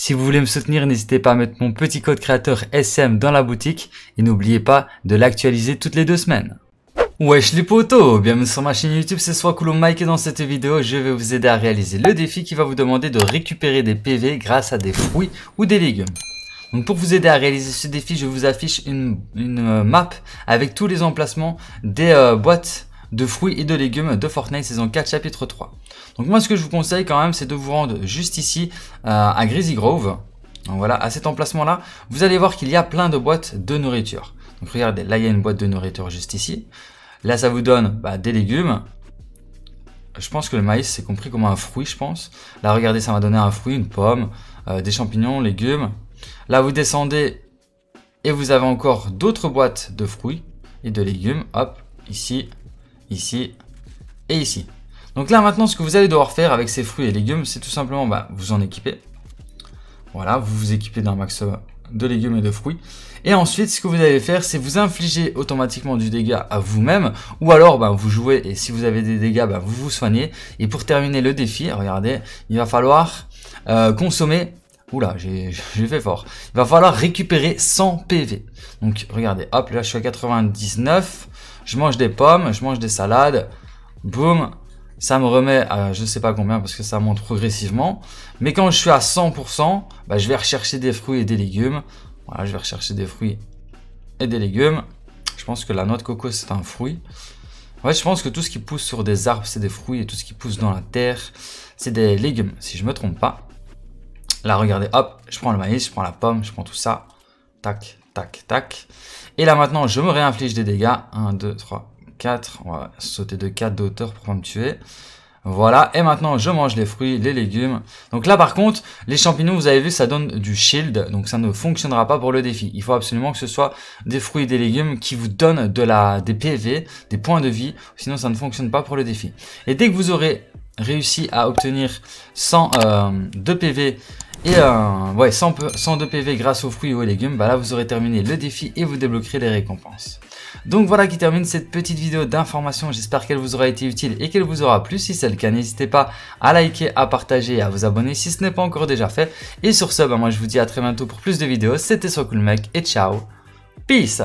Si vous voulez me soutenir, n'hésitez pas à mettre mon petit code créateur SM dans la boutique et n'oubliez pas de l'actualiser toutes les deux semaines. Wesh les potos Bienvenue sur ma chaîne YouTube, c'est Swakulo Mike et dans cette vidéo, je vais vous aider à réaliser le défi qui va vous demander de récupérer des PV grâce à des fruits ou des légumes. Donc pour vous aider à réaliser ce défi, je vous affiche une, euh, map avec tous les emplacements des euh, boîtes de fruits et de légumes de Fortnite saison 4 chapitre 3. Donc moi ce que je vous conseille quand même c'est de vous rendre juste ici euh, à Greasy Grove. Donc voilà, à cet emplacement là, vous allez voir qu'il y a plein de boîtes de nourriture. Donc regardez, là il y a une boîte de nourriture juste ici. Là ça vous donne bah, des légumes. Je pense que le maïs c'est compris comme un fruit je pense. Là regardez ça m'a donné un fruit, une pomme, euh, des champignons, légumes. Là vous descendez et vous avez encore d'autres boîtes de fruits et de légumes. Hop, ici, ici et ici. Donc là maintenant ce que vous allez devoir faire avec ces fruits et légumes c'est tout simplement bah, vous en équiper. Voilà, vous vous équipez d'un maximum euh, de légumes et de fruits. Et ensuite, ce que vous allez faire, c'est vous infliger automatiquement du dégât à vous-même, ou alors bah, vous jouez, et si vous avez des dégâts, bah, vous vous soignez. Et pour terminer le défi, regardez, il va falloir euh, consommer... Oula, j'ai fait fort. Il va falloir récupérer 100 PV. Donc, regardez, hop, là, je suis à 99 je mange des pommes, je mange des salades, boum, ça me remet à je ne sais pas combien parce que ça monte progressivement. Mais quand je suis à 100%, bah, je vais rechercher des fruits et des légumes. Voilà, je vais rechercher des fruits et des légumes. Je pense que la noix de coco, c'est un fruit. Ouais, je pense que tout ce qui pousse sur des arbres, c'est des fruits et tout ce qui pousse dans la terre, c'est des légumes, si je me trompe pas. Là, regardez, hop, je prends le maïs, je prends la pomme, je prends tout ça. Tac, Tac, tac. Et là maintenant, je me réinflige des dégâts. 1, 2, 3, 4. On va sauter de 4 d'auteur pour me tuer. Voilà, et maintenant je mange les fruits, les légumes. Donc là par contre, les champignons, vous avez vu, ça donne du shield, donc ça ne fonctionnera pas pour le défi. Il faut absolument que ce soit des fruits et des légumes qui vous donnent de la, des PV, des points de vie, sinon ça ne fonctionne pas pour le défi. Et dès que vous aurez réussi à obtenir 100 de PV et euh, ouais, 102 PV grâce aux fruits ou aux légumes, bah là vous aurez terminé le défi et vous débloquerez les récompenses. Donc voilà qui termine cette petite vidéo d'information, j'espère qu'elle vous aura été utile et qu'elle vous aura plu. Si c'est le cas, n'hésitez pas à liker, à partager et à vous abonner si ce n'est pas encore déjà fait. Et sur ce, bah moi je vous dis à très bientôt pour plus de vidéos, c'était mec et ciao, peace